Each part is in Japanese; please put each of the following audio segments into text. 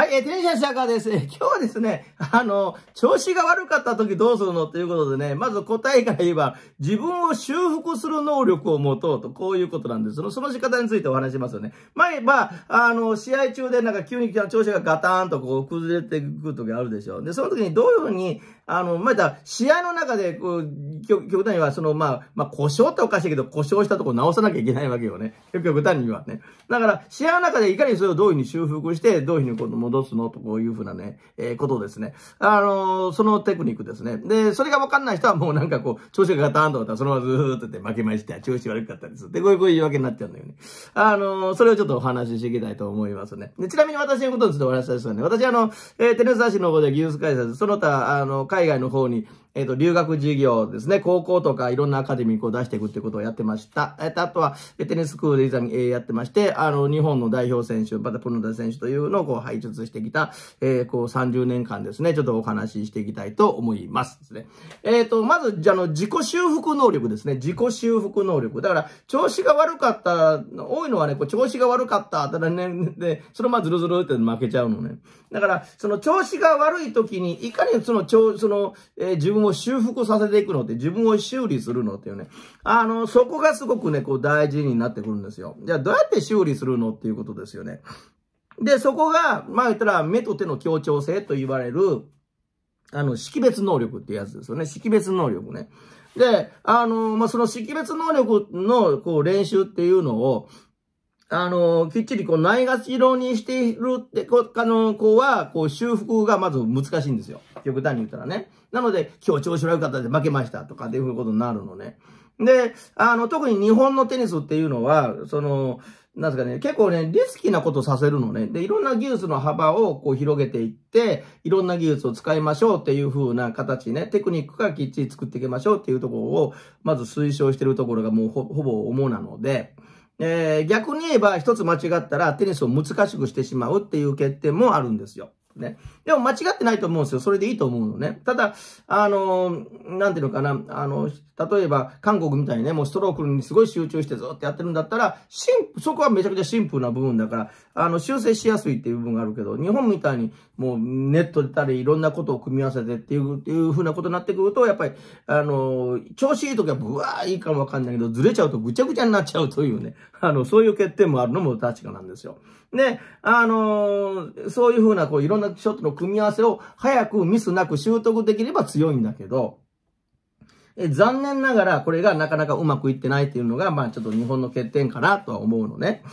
はい、えー、天使社会です。今日はですね、あの、調子が悪かった時どうするのということでね、まず答えから言えば、自分を修復する能力を持とうと、こういうことなんです。その、その仕方についてお話しますよね。前、まあ、あの、試合中でなんか急に調子がガターンとこう崩れていく時あるでしょう。で、その時にどういうふうに、あの、まだ、試合の中で、こう、極端には、その、まあ、まあ、故障っておかしいけど、故障したとこ直さなきゃいけないわけよね。極端にはね。だから、試合の中でいかにそれをどういうふうに修復して、どういうふうに戻すのと、こういうふうなね、えー、ことですね。あのー、そのテクニックですね。で、それがわかんない人はもうなんかこう、調子がガタンとかったら、そのままずーっとって負けまして、調子悪かったです。で、こういう、こういう言い訳になっちゃうんだよね。あのー、それをちょっとお話ししていきたいと思いますね。でちなみに私のことについてお話しさせてね、私あの、えー、テネサ雑誌の方で技術解説、その他、あの、解海外の方に、えっ、ー、と、留学事業ですね、高校とかいろんなアカデミーを出していくってことをやってました。えっ、と、あとは、テニススクールで以前、えー、やってまして、あの、日本の代表選手、またプロダ選手というのをこう、輩出してきた、えー、こう、30年間ですね、ちょっとお話ししていきたいと思います。ですね。えっ、と、まず、じゃあの、自己修復能力ですね。自己修復能力。だから、調子が悪かった、多いのはね、こう、調子が悪かった、ただね、で、そのままずるずるって負けちゃうのね。だから、その調子が悪い時に、いかにその、そのの、えー、自分を修復させていくのって、自分を修理するのっていうね、あの、そこがすごくね、こう大事になってくるんですよ。じゃあどうやって修理するのっていうことですよね。で、そこが、まあ言ったら目と手の協調性と言われる、あの、識別能力ってやつですよね。識別能力ね。で、あの、まあ、その識別能力の、こう、練習っていうのを、あの、きっちりこう、ないがしろにしているってこ、あの、子は、こう、修復がまず難しいんですよ。極端に言ったらね。なので、今日調子悪かったで負けましたとかっていうことになるのね。で、あの、特に日本のテニスっていうのは、その、なんですかね、結構ね、リスキーなことさせるのね。で、いろんな技術の幅をこう広げていって、いろんな技術を使いましょうっていう風な形ね、テクニックがきっちり作っていきましょうっていうところを、まず推奨してるところがもうほぼ主なので、えー、逆に言えば一つ間違ったらテニスを難しくしてしまうっていう欠点もあるんですよ。ね。でも間違ってないと思うんですよ。それでいいと思うのね。ただ、あの、なんていうのかな、あの、例えば韓国みたいにね、もうストロークにすごい集中してずっとやってるんだったら、シンそこはめちゃくちゃシンプルな部分だから、あの、修正しやすいっていう部分があるけど、日本みたいにもうネットでたりいろんなことを組み合わせてっていう、っていう風なことになってくると、やっぱり、あの、調子いい時はブワーいいかもわかんないけど、ずれちゃうとぐちゃぐちゃになっちゃうというね。あの、そういう欠点もあるのも確かなんですよ。で、あのー、そういうふうな、こう、いろんなショットの組み合わせを早くミスなく習得できれば強いんだけど、え残念ながらこれがなかなかうまくいってないっていうのが、まあちょっと日本の欠点かなとは思うのね。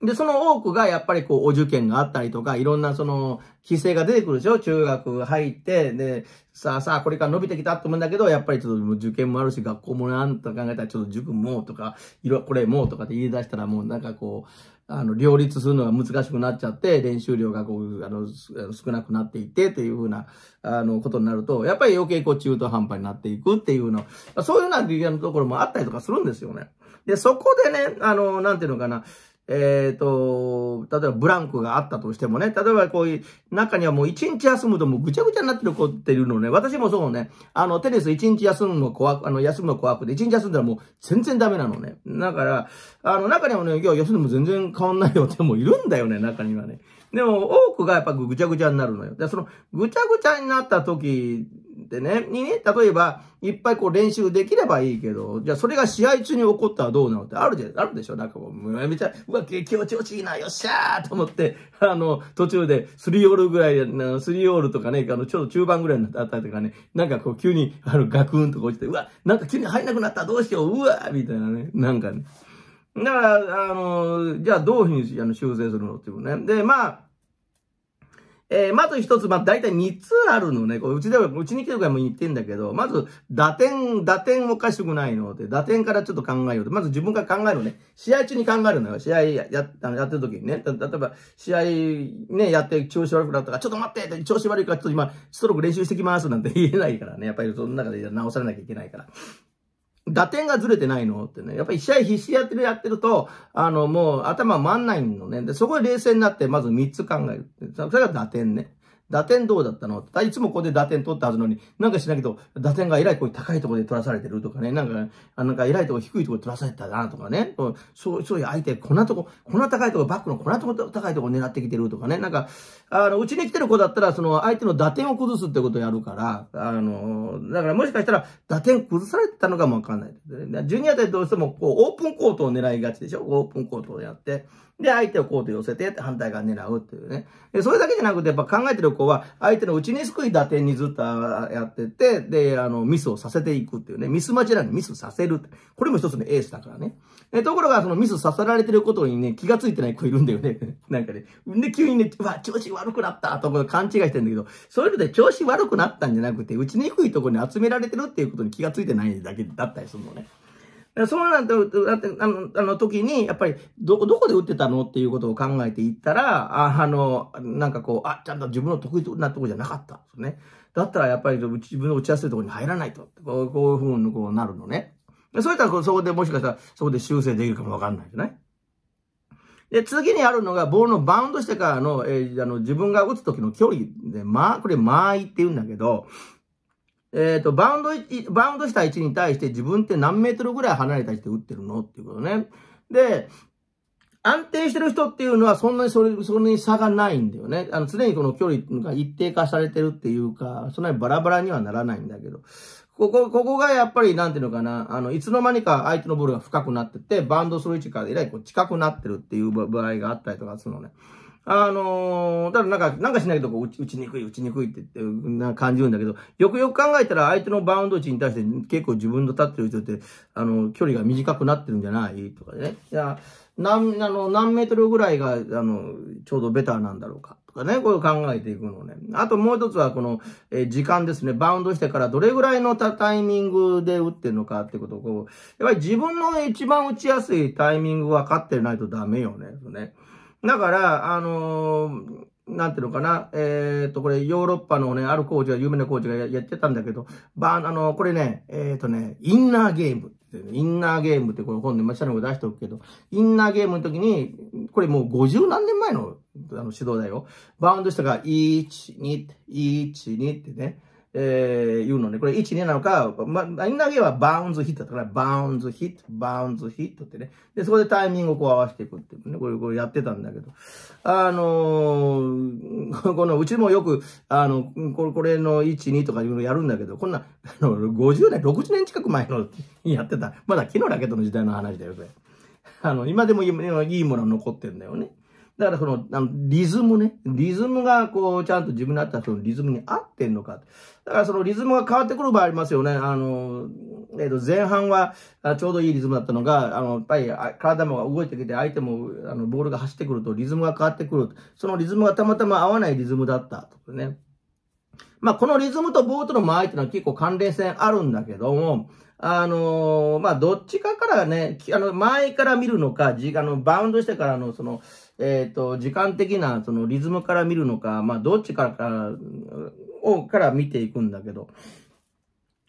で、その多くがやっぱりこう、お受験があったりとか、いろんなその、規制が出てくるでしょ中学入って、で、さあさあ、これから伸びてきたと思うんだけど、やっぱりちょっと受験もあるし、学校もなんと考えたら、ちょっと塾もとか、いろ、これもとかって言い出したら、もうなんかこう、あの、両立するのが難しくなっちゃって、練習量がこう、あの、少なくなっていってというふうな、あの、ことになると、やっぱり余計こう、中途半端になっていくっていうの、そういうような理由のところもあったりとかするんですよね。で、そこでね、あの、なんていうのかな、えっ、ー、と、例えばブランクがあったとしてもね、例えばこういう中にはもう一日休むともうぐちゃぐちゃになってる子っているのね、私もそうね、あの、テニス一日休むの怖く、あの、休むの怖くて、一日休んだらもう全然ダメなのね。だから、あの、中にはね、今日休んでも全然変わんないよってもいるんだよね、中にはね。でも、多くがやっぱぐちゃぐちゃになるのよ。で、その、ぐちゃぐちゃになった時ってね、にね、例えば、いっぱいこう練習できればいいけど、じゃあそれが試合中に起こったらどうなのってあるで、あるでしょなんかもう、めちゃ、うわ、気持ちよちいな、よっしゃーと思って、あの、途中でスリーオールぐらい、スリーオールとかね、あの、ちょっと中盤ぐらいになったりとかね、なんかこう急に、あの、ガクンと落ちて、うわ、なんか急に入んなくなった、どうしよう、うわみたいなね、なんかね。だから、あの、じゃあどういうふうにあの修正するのっていうね。で、まあ、えー、まず一つ、まあ、大体三つあるのね。こううちでは、うちに来てるからも言ってんだけど、まず、打点、打点おかしくないので、打点からちょっと考えようと。まず自分が考えるね。試合中に考えるのよ。試合や、やあのやってる時にね。例えば、試合ね、やって調子悪くなったから、ちょっと待って調子悪いから、ちょっと今、ストローク練習してきますなんて言えないからね。やっぱりその中で直されなきゃいけないから。打点がずれてないのってね。やっぱり試合必死でやってる、やってると、あの、もう頭回んないのね。で、そこで冷静になって、まず3つ考える。それが打点ね。打点どうだったのいつもここで打点取ったはずのに、なんかしないけど、打点が偉いこういう高いところで取らされてるとかね、なんか、なんか偉いところ低いところ取らされてたなとかね、そう、そういう相手、こんなとこ、こんな高いところ、バックのこんなとこ高いところ狙ってきてるとかね、なんか、あの、うちに来てる子だったら、その相手の打点を崩すってことをやるから、あの、だからもしかしたら打点崩されてたのかもわかんない。ジュニアってどうしてもこう、オープンコートを狙いがちでしょオープンコートをやって、で、相手をコート寄せて、反対側狙うっていうね。それだけじゃなくて、やっぱ考えてる子は、相手の打ちにくい打点にずっとやってて、で、あの、ミスをさせていくっていうね、ミス待ちなのにミスさせる。これも一つのエースだからね。え、ところが、そのミスさせられてることにね、気がついてない子いるんだよね。なんかね、で、急にね、うわ、調子悪くなったとか勘違いしてんだけど、そういうので調子悪くなったんじゃなくて、打ちにくいところに集められてるっていうことに気がついてないだけだったりするのね。そうなって、あのあの時に、やっぱりど、どこで打ってたのっていうことを考えていったら、ああの、なんかこう、あ、ちゃんと自分の得意なとこじゃなかったんですね。だったらやっぱり自分の打ちやすいとこに入らないと。こうこういうふうにこうなるのね。そういったらそこでもしかしたらそこで修正できるかもわかんないじゃないで、次にあるのが、ボールのバウンドしてからの、えー、あの自分が打つ時の距離で、まあ、これ、間合いって言うんだけど、えっ、ー、と、バウンド、バウンドした位置に対して自分って何メートルぐらい離れた位置で打ってるのっていうことね。で、安定してる人っていうのはそんなにそれ、そんなに差がないんだよね。あの、常にこの距離が一定化されてるっていうか、そんなにバラバラにはならないんだけど。ここ、ここがやっぱり、なんていうのかな、あの、いつの間にか相手のボールが深くなってて、バウンドする位置からえらいこう近くなってるっていう場合があったりとかするのね。あのー、だからなんか、なんかしないけど、こう、打ちにくい、打ちにくいってな感じるんだけど、よくよく考えたら、相手のバウンド値に対して結構自分の立ってる人って、あの、距離が短くなってるんじゃないとかね。じゃあ、何、あの、何メートルぐらいが、あの、ちょうどベターなんだろうか。とかね、こう考えていくのね。あともう一つは、この、えー、時間ですね。バウンドしてからどれぐらいのタイミングで打ってるのかってことを、こう、やっぱり自分の一番打ちやすいタイミング分かってないとダメよね。ねだから、あのー、なんていうのかな、えっ、と、これ、ヨーロッパのね、ある工事が、有名な工事がやってたんだけど、ば、あのー、これね、えっ、とね、インナーゲームインナーゲームってこの本で、まあ、下の方出しておくけど、インナーゲームの時に、これもう50何年前の、あの、指導だよ。バウンドしたから、1、2、1、2ってね。えー、いうのね。これ1、2なのか、まあ、投げはバウンズヒットだから、バウンズヒット、バウンズヒットってね。で、そこでタイミングをこう合わせていくっていうね。これ、これやってたんだけど。あのー、この、うちもよく、あの、これ、これの1、2とかいうのやるんだけど、こんな、あの、50年、60年近く前の やってた。まだ木のラケットの時代の話だよ、これ。あの、今でもいいもの残ってんだよね。だからその、あのリズムね。リズムがこう、ちゃんと自分に合ったそのリズムに合ってんのか。だからそのリズムが変わってくる場合ありますよね。あの、えっ、ー、と、前半はちょうどいいリズムだったのが、あの、やっぱり体も動いてきて、相手もあのボールが走ってくるとリズムが変わってくる。そのリズムがたまたま合わないリズムだったとね。まあ、このリズムとボートの間合いっていうのは結構関連性あるんだけども、あのー、まあ、どっちかからね、あの、前から見るのか、あの、バウンドしてからの、その、えっ、ー、と、時間的なそのリズムから見るのか、まあ、どっちからか、を、から見ていくんだけど、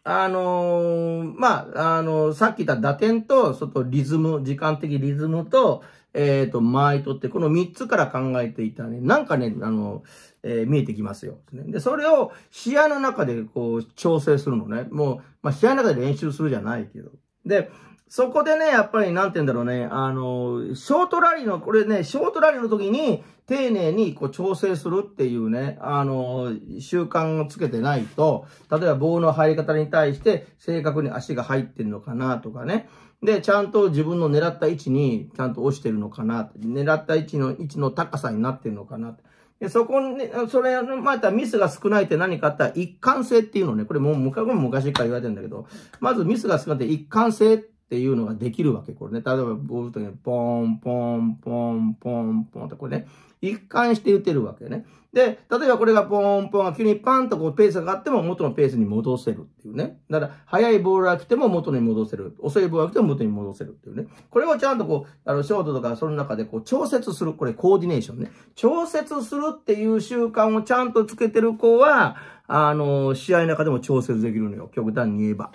あのー、まあ、あのー、さっき言った打点と、そとリズム、時間的リズムと、えっ、と、間合いとって、この3つから考えていたね、なんかね、あの、えー、見えてきますよ。で、それを試合の中でこう、調整するのね。もう、まあ、試合の中で練習するじゃないけど。で、そこでね、やっぱり、なんて言うんだろうね、あの、ショートラリーの、これね、ショートラリーの時に、丁寧にこう調整するっていうね、あの、習慣をつけてないと、例えば棒の入り方に対して正確に足が入ってるのかなとかね。で、ちゃんと自分の狙った位置にちゃんと落ちてるのかな。狙った位置の位置の高さになってるのかな。でそこに、それ、またミスが少ないって何かあったら一貫性っていうのね、これもう昔から言われてるんだけど、まずミスが少ないって一貫性っていうのができるわけ。これね。例えば、ボールトにポン、ポン、ポン、ポン、ポンってこれね。一貫して打てるわけね。で、例えばこれがポンポンが急にパンとこうペースが上がっても元のペースに戻せるっていうね。だから、速いボールが来ても元に戻せる。遅いボールが来ても元に戻せるっていうね。これをちゃんとこう、あの、ショートとかその中でこう、調節する。これコーディネーションね。調節するっていう習慣をちゃんとつけてる子は、あの、試合の中でも調節できるのよ。極端に言えば。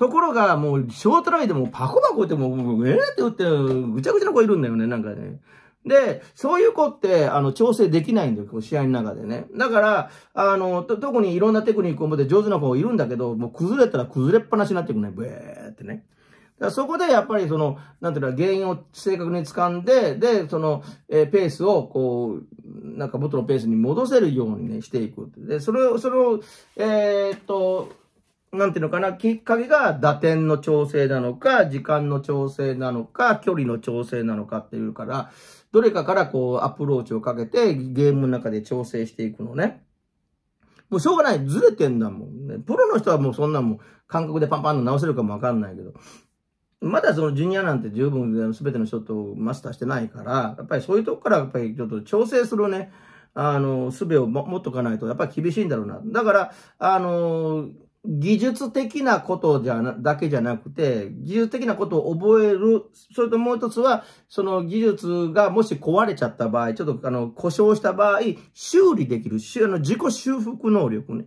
ところが、もう、ショートライでもパコパコってもう、えーって打って、ぐちゃぐちゃの子いるんだよね、なんかね。で、そういう子って、あの、調整できないんだよ、試合の中でね。だから、あの、特にいろんなテクニックを持って上手な子いるんだけど、もう崩れたら崩れっぱなしになっていくね、ブエーってね。そこでやっぱりその、なんていうの、原因を正確に掴んで、で、その、えー、ペースを、こう、なんか元のペースに戻せるようにね、していく。で、それを、それを、えー、っと、なんていうのかな、きっかけが打点の調整なのか、時間の調整なのか、距離の調整なのかっていうから、どれかからこうアプローチをかけてゲームの中で調整していくのね。もうしょうがない。ずれてんだもんね。プロの人はもうそんなもん感覚でパンパンと直せるかもわかんないけど。まだそのジュニアなんて十分全ての人とマスターしてないから、やっぱりそういうとこからやっぱりちょっと調整するね、あの、術を持っとかないとやっぱり厳しいんだろうな。だから、あの技術的なことじゃな、だけじゃなくて、技術的なことを覚える。それともう一つは、その技術がもし壊れちゃった場合、ちょっとあの、故障した場合、修理できる。あの、自己修復能力ね。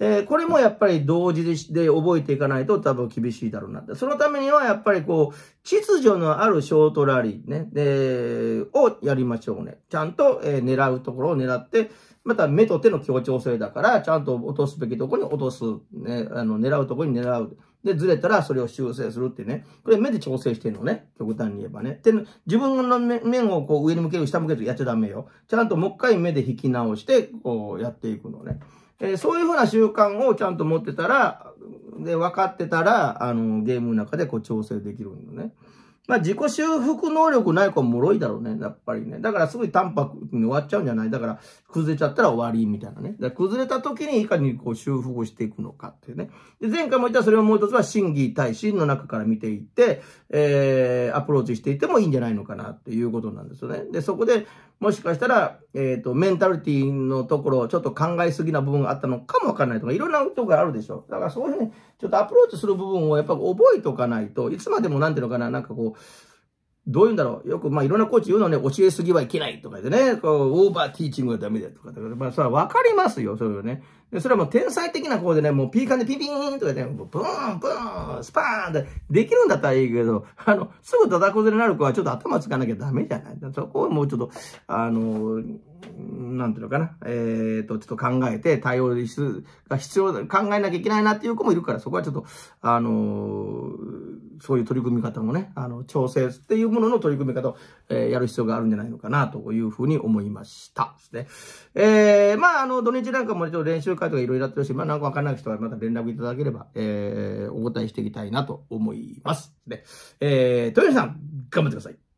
えー、これもやっぱり同時で覚えていかないと多分厳しいだろうな。そのためにはやっぱりこう、秩序のあるショートラリーね、で、をやりましょうね。ちゃんと、えー、狙うところを狙って、また目と手の協調性だから、ちゃんと落とすべきとこに落とす。ね、あの、狙うとこに狙う。で、ずれたらそれを修正するってね。これ目で調整してるのね。極端に言えばね。で、自分の面をこう上に向ける、下向けるやっちゃダメよ。ちゃんともう一回目で引き直して、こうやっていくのね。えー、そういうふうな習慣をちゃんと持ってたら、で、分かってたら、あの、ゲームの中でこう調整できるのね。まあ自己修復能力ない子は脆いだろうね、やっぱりね。だからすごい淡白に終わっちゃうんじゃないだから崩れちゃったら終わりみたいなね。だから崩れた時にいかにこう修復をしていくのかっていうね。で、前回も言ったそれをもう一つは真偽対心の中から見ていって、えー、アプローチしていってもいいんじゃないのかなっていうことなんですよね。で、そこで、もしかしたら、えっ、ー、と、メンタリティのところ、ちょっと考えすぎな部分があったのかもわかんないとか、いろんなとこがあるでしょ。だからそういうふうに、ちょっとアプローチする部分をやっぱ覚えておかないと、いつまでもなんていうのかな、なんかこう、どういうんだろう。よく、まあ、いろんなコーチ言うのね、教えすぎはいけないとかでね、こう、オーバーティーチングはダメだとか、だからまあ、それはわかりますよ、それはね。で、それはもう天才的な子でね、もうピーカンでピピーンとかね、ブーン、ブーン、スパーンってできるんだったらいいけど、あの、すぐダダこずれになる子はちょっと頭つかなきゃダメじゃない。そこをもうちょっと、あの、なんていうのかな、えっ、と、ちょっと考えて対応が必要、だ、考えなきゃいけないなっていう子もいるから、そこはちょっと、あのー、そういう取り組み方もね、あの、調整っていうものの取り組み方を、えー、やる必要があるんじゃないのかな、というふうに思いましたですね。えー、まあ、あの、土日なんかもちょっと練習会とかいろいろやってるし、まあ、なんかわからない人はまた連絡いただければ、えー、お答えしていきたいなと思います。で、えー、豊さん、頑張ってください。